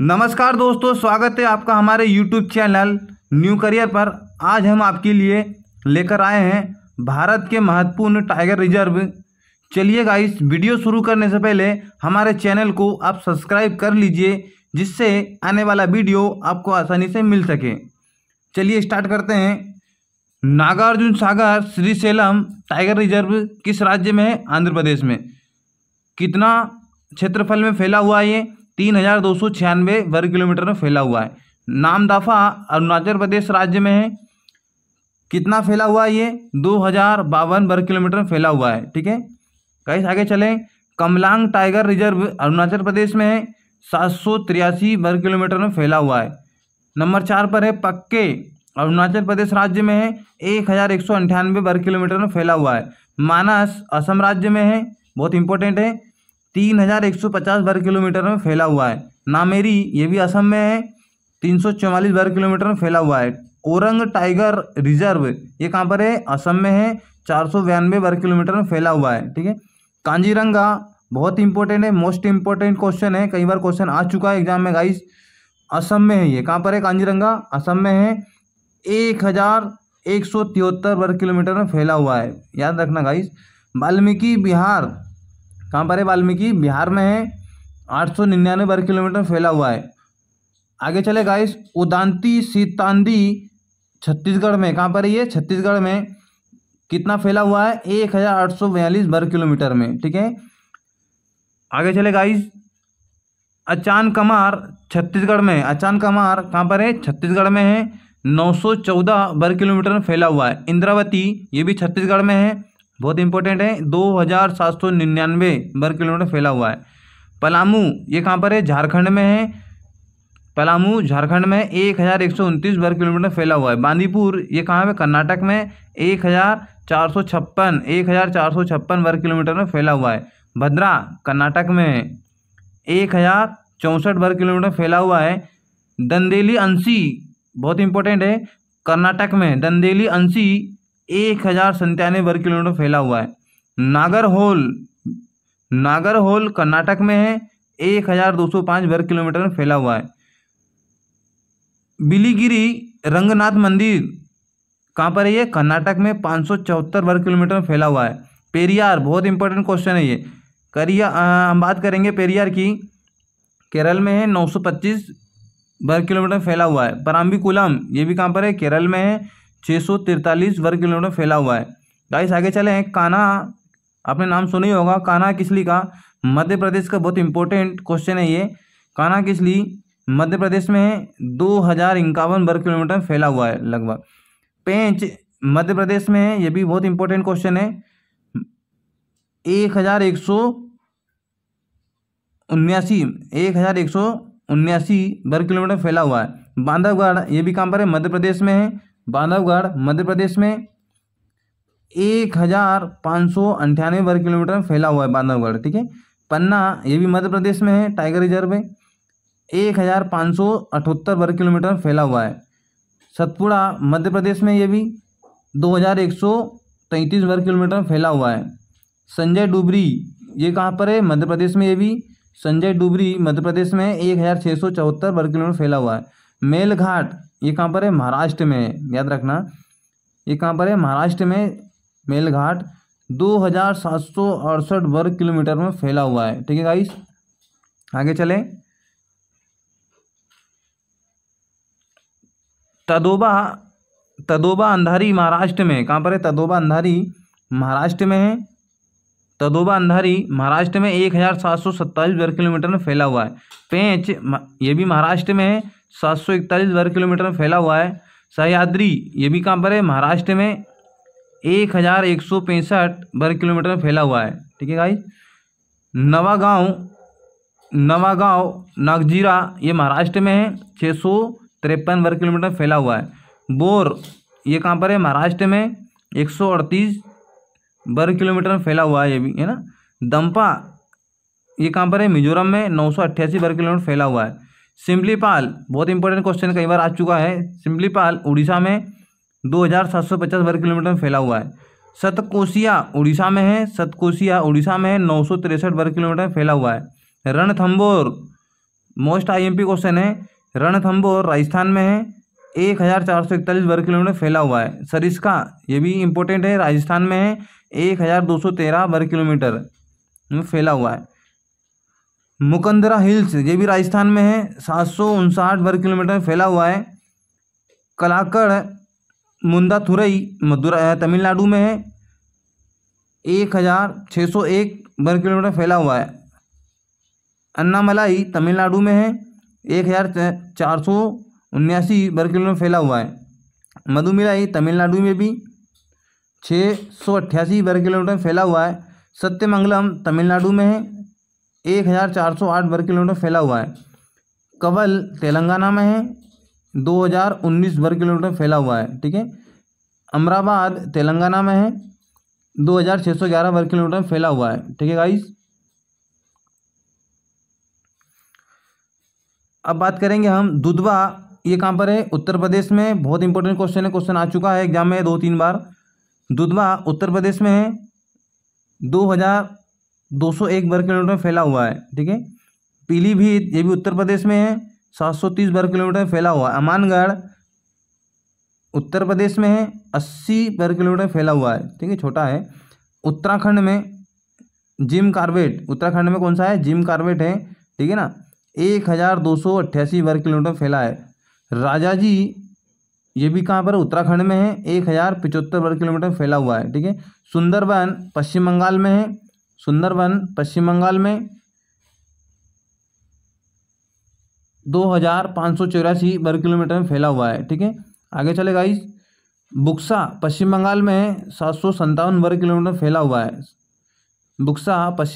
नमस्कार दोस्तों स्वागत है आपका हमारे यूट्यूब चैनल न्यू करियर पर आज हम आपके लिए लेकर आए हैं भारत के महत्वपूर्ण टाइगर रिजर्व चलिए गाइस वीडियो शुरू करने से पहले हमारे चैनल को आप सब्सक्राइब कर लीजिए जिससे आने वाला वीडियो आपको आसानी से मिल सके चलिए स्टार्ट करते हैं Nagarjuna Sagar Srisailam tiger reserve किस राज्य में है आंध्र प्रदेश में कितना क्षेत्रफल में फैला हुआ है ये तीन हज़ार दो सौ छियानवे वर्ग किलोमीटर में फैला हुआ है नामदाफा अरुणाचल प्रदेश राज्य में है कितना फैला हुआ है ये दो हज़ार बावन वर्ग किलोमीटर में फैला हुआ है ठीक है कई आगे चलें कमलांग टाइगर रिजर्व अरुणाचल प्रदेश में है सात सौ तिरासी वर्ग किलोमीटर में फैला हुआ है नंबर चार पर है पक्के अरुणाचल प्रदेश राज्य में है एक हज़ार एक सौ अंठानवे वर्ग किलोमीटर में फैला हुआ है मानस असम राज्य में है बहुत इंपॉर्टेंट है तीन हज़ार एक सौ पचास वर्ग किलोमीटर में फैला हुआ है नामेरी ये भी असम में है तीन सौ चौवालीस वर्ग किलोमीटर में फैला हुआ है औरंग टाइगर रिजर्व ये कहाँ पर है असम में है चार सौ बयानवे वर्ग किलोमीटर में फैला हुआ है ठीक है कांजीरंगा बहुत इंपॉर्टेंट है मोस्ट इंपॉर्टेंट क्वेश्चन है कई बार क्वेश्चन आ चुका है एग्जाम में गाइस असम में है ये कहाँ पर है कांजीरंगा असम में है एक हज़ार एक सौ तिहत्तर वर्ग किलोमीटर में फैला हुआ है याद रखना गाइस वाल्मीकि बिहार कहाँ पर है वाल्मीकि बिहार में है आठ सौ निन्यानवे वर्ग किलोमीटर फैला हुआ है आगे चले गाइस उदांती सीतांदी छत्तीसगढ़ में कहाँ पर है ये छत्तीसगढ़ में कितना फैला हुआ है एक हज़ार आठ सौ बयालीस वर्ग किलोमीटर में ठीक है आगे चले गाइस अचान कमार छत्तीसगढ़ में अचान कमार कहाँ पर है छत्तीसगढ़ में है नौ सौ चौदह वर्ग किलोमीटर में फैला हुआ है इंद्रावती ये भी छत्तीसगढ़ में है बहुत इंपॉर्टेंट है दो हज़ार सात सौ निन्यानवे वर्ग किलोमीटर फैला हुआ है पलामू ये कहाँ पर है झारखंड में है पलामू झारखंड में एक हज़ार एक सौ उनतीस वर्ग किलोमीटर फैला हुआ है बांदीपुर ये कहाँ पर कर्नाटक में एक हज़ार चार सौ छप्पन एक हज़ार चार सौ छप्पन वर्ग किलोमीटर में फैला हुआ है भद्रा कर्नाटक में है एक हज़ार चौंसठ वर्ग किलोमीटर फैला हुआ है दंदेली अंसी बहुत इंपॉर्टेंट है कर्नाटक में दंदेली अंसी एक हजार संतानवे वर्ग किलोमीटर फैला हुआ है नागर होल नागर होल कर्नाटक में है एक हजार दो सौ पाँच वर्ग किलोमीटर में फैला हुआ है बिलीगिरी रंगनाथ मंदिर कहाँ पर है ये कर्नाटक में पाँच सौ चौहत्तर वर्ग किलोमीटर में फैला हुआ है पेरियार बहुत इंपॉर्टेंट क्वेश्चन है ये करिया हम बात करेंगे पेरियार की केरल में है नौ सौ पच्चीस वर्ग किलोमीटर में फैला हुआ है पराम्बिकुलम ये भी कहाँ पर है केरल में है छः सौ तिरतालीस वर्ग किलोमीटर फैला हुआ है गाइस आगे चले हैं काना आपने नाम सुना ही होगा काना किसली का मध्य प्रदेश का बहुत इंपॉर्टेंट क्वेश्चन है ये कान्हा किसली मध्य प्रदेश में दो हज़ार इक्यावन वर्ग किलोमीटर फैला हुआ है लगभग पेंच मध्य प्रदेश में ये भी बहुत इंपॉर्टेंट क्वेश्चन है एक हज़ार एक सौ उन्यासी एक हज़ार एक सौ उन्यासी वर्ग किलोमीटर फैला हुआ है बांधवगढ़ ये भी कहाँ पर है मध्य प्रदेश में है बांधवगढ़ मध्य प्रदेश में एक हज़ार पाँच सौ अंठानवे वर्ग किलोमीटर में फैला हुआ है बांधवगढ़ ठीक है पन्ना ये भी मध्य प्रदेश में है टाइगर रिजर्व है एक हज़ार पाँच सौ अठहत्तर वर्ग किलोमीटर में फैला हुआ है सतपुड़ा मध्य प्रदेश में ये भी दो हज़ार एक सौ तैंतीस वर्ग किलोमीटर में फैला हुआ है संजय डुबरी ये कहाँ पर है मध्य प्रदेश में ये भी संजय डुबरी मध्य प्रदेश में एक हज़ार छः सौ चौहत्तर वर्ग किलोमीटर फैला हुआ है मेलघाट ये कहाँ पर है महाराष्ट्र में याद रखना ये कहाँ पर है महाराष्ट्र में मेलघाट दो हज़ार सात सौ अड़सठ वर्ग किलोमीटर में फैला हुआ है ठीक है गाइस आगे चलें तदोबा तदोबा अंधारी महाराष्ट्र में कहाँ पर है तदोबा अंधारी महाराष्ट्र में है तदोबा अंधारी महाराष्ट्र में एक हज़ार सात सौ सत्ताईस वर्ग किलोमीटर में फैला हुआ है पेंच ये भी महाराष्ट्र में है सात सौ इकतालीस वर्ग किलोमीटर में फैला हुआ है सह्याद्री ये भी कहाँ पर है महाराष्ट्र में एक हज़ार एक सौ पैंसठ वर्ग किलोमीटर में फैला हुआ है ठीक है भाई नवागांव नवागांव नागजीरा ये महाराष्ट्र में है छः सौ तिरपन वर्ग किलोमीटर में फैला हुआ है बोर ये कहाँ पर है महाराष्ट्र में एक सौ अड़तीस वर्ग किलोमीटर में फैला हुआ है ये भी है ना दम्पा ये कहाँ पर है मिजोरम में नौ सौ अट्ठासी वर्ग किलोमीटर फैला हुआ है सिम्पलीपाल बहुत इंपॉर्टेंट क्वेश्चन कई बार आ चुका है सिम्पलीपाल उड़ीसा में दो हज़ार सात सौ पचास वर्ग किलोमीटर में फैला हुआ है सतकोसिया उड़ीसा में है सतकोसिया उड़ीसा में है नौ सौ तिरसठ वर्ग किलोमीटर में फैला हुआ है रणथम्बोर मोस्ट पी क्वेश्चन है रणथम्बोर राजस्थान में है एक हज़ार चार सौ इकतालीस वर्ग किलोमीटर फैला हुआ है सरिस्का ये भी इम्पोर्टेंट है राजस्थान में है एक हज़ार दो सौ तेरह वर्ग किलोमीटर में फैला हुआ है मुकंदरा हिल्स ये भी राजस्थान में है सात सौ उनसाठ वर्ग किलोमीटर फैला हुआ है कलाकड़ मुंदाथुरई मदुरा तमिलनाडु में है एक हज़ार छः सौ एक वर्ग किलोमीटर फैला हुआ है अन्नामलाई तमिलनाडु में है एक हज़ार चार सौ उन्यासी वर्ग किलोमीटर फैला हुआ है मधुमिलाई तमिलनाडु में भी छः सौ अट्ठासी वर्ग किलोमीटर फैला हुआ है सत्यमंगलम तमिलनाडु में है एक हज़ार चार सौ आठ वर्ग किलोमीटर फैला हुआ है कवल तेलंगाना में है दो हज़ार उन्नीस वर्ग किलोमीटर फैला हुआ है ठीक है अमराबाद तेलंगाना में है दो हज़ार छः सौ ग्यारह वर्ग किलोमीटर फैला हुआ है ठीक है गाइस अब बात करेंगे हम दुधवा ये कहाँ पर है उत्तर प्रदेश में बहुत इंपॉर्टेंट क्वेश्चन है क्वेश्चन आ चुका है एग्जाम में दो तीन बार दुधवा उत्तर प्रदेश में है दो हज़ार 201 वर्ग किलोमीटर में फैला हुआ है ठीक है पीलीभीत ये भी उत्तर प्रदेश में है 730 वर्ग किलोमीटर में फैला हुआ है अमानगढ़ उत्तर प्रदेश में है 80 वर्ग किलोमीटर फैला हुआ है ठीक है छोटा है उत्तराखंड में जिम कार्बेट उत्तराखंड में कौन सा है जिम कार्बेट है ठीक है ना एक हज़ार दो सौ अट्ठासी वर्ग किलोमीटर फैला है राजाजी ये भी कहाँ पर उत्तराखंड में है एक हज़ार पिचहत्तर वर्ग किलोमीटर फैला हुआ है ठीक है सुंदरबन पश्चिम बंगाल में है सुंदरबन पश्चिम बंगाल में दो हज़ार पाँच सौ चौरासी वर्ग किलोमीटर में फैला हुआ है ठीक है आगे चले गाइस बुक्सा पश्चिम बंगाल में सात सौ संतावन वर्ग किलोमीटर फैला हुआ है बुक्सा पश्चिम